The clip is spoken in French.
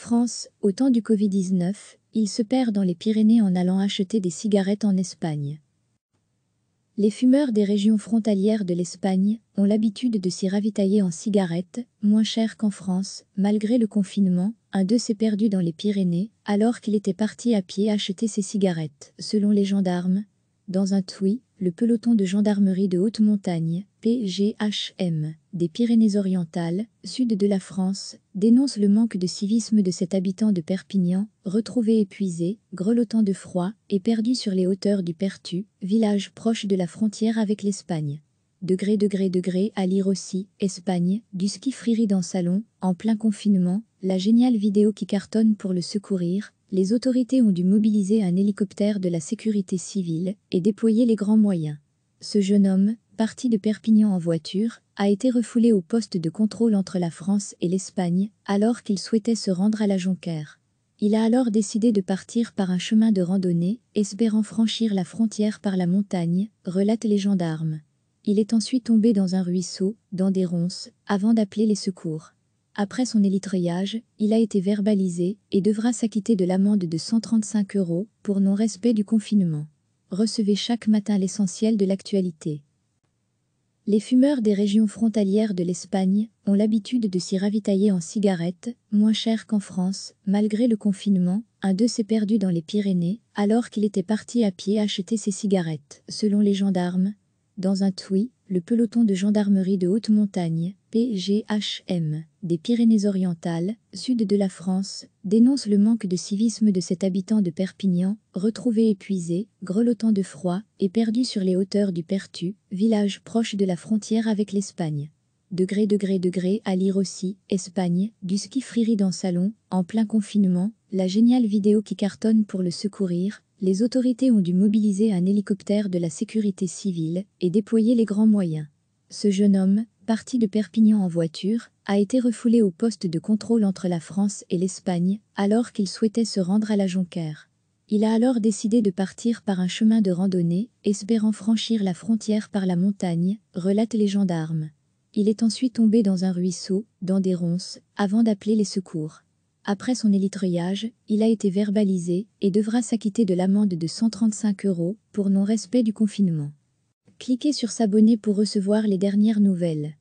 France, au temps du Covid-19, il se perd dans les Pyrénées en allant acheter des cigarettes en Espagne. Les fumeurs des régions frontalières de l'Espagne ont l'habitude de s'y ravitailler en cigarettes, moins chères qu'en France. Malgré le confinement, un d'eux s'est perdu dans les Pyrénées alors qu'il était parti à pied acheter ses cigarettes. Selon les gendarmes, dans un tweet, le peloton de gendarmerie de haute montagne, PGHM, des Pyrénées-Orientales, sud de la France, dénonce le manque de civisme de cet habitant de Perpignan, retrouvé épuisé, grelottant de froid et perdu sur les hauteurs du Pertu, village proche de la frontière avec l'Espagne degré degré degré à lire aussi, Espagne, du ski friri dans salon, en plein confinement, la géniale vidéo qui cartonne pour le secourir, les autorités ont dû mobiliser un hélicoptère de la sécurité civile et déployer les grands moyens. Ce jeune homme, parti de Perpignan en voiture, a été refoulé au poste de contrôle entre la France et l'Espagne alors qu'il souhaitait se rendre à la Jonquère. Il a alors décidé de partir par un chemin de randonnée, espérant franchir la frontière par la montagne, relatent les gendarmes. Il est ensuite tombé dans un ruisseau, dans des ronces, avant d'appeler les secours. Après son élitreillage, il a été verbalisé et devra s'acquitter de l'amende de 135 euros pour non-respect du confinement. Recevez chaque matin l'essentiel de l'actualité. Les fumeurs des régions frontalières de l'Espagne ont l'habitude de s'y ravitailler en cigarettes, moins chères qu'en France, malgré le confinement. Un d'eux s'est perdu dans les Pyrénées alors qu'il était parti à pied acheter ses cigarettes. Selon les gendarmes, dans un tweet, le peloton de gendarmerie de haute montagne, PGHM, des Pyrénées-Orientales, sud de la France, dénonce le manque de civisme de cet habitant de Perpignan, retrouvé épuisé, grelottant de froid et perdu sur les hauteurs du Pertu, village proche de la frontière avec l'Espagne degré degré degré à lire aussi, Espagne, du ski friri dans salon, en plein confinement, la géniale vidéo qui cartonne pour le secourir, les autorités ont dû mobiliser un hélicoptère de la sécurité civile et déployer les grands moyens. Ce jeune homme, parti de Perpignan en voiture, a été refoulé au poste de contrôle entre la France et l'Espagne alors qu'il souhaitait se rendre à la Jonquère. Il a alors décidé de partir par un chemin de randonnée, espérant franchir la frontière par la montagne, relatent les gendarmes. Il est ensuite tombé dans un ruisseau, dans des ronces, avant d'appeler les secours. Après son élitreillage, il a été verbalisé et devra s'acquitter de l'amende de 135 euros pour non-respect du confinement. Cliquez sur s'abonner pour recevoir les dernières nouvelles.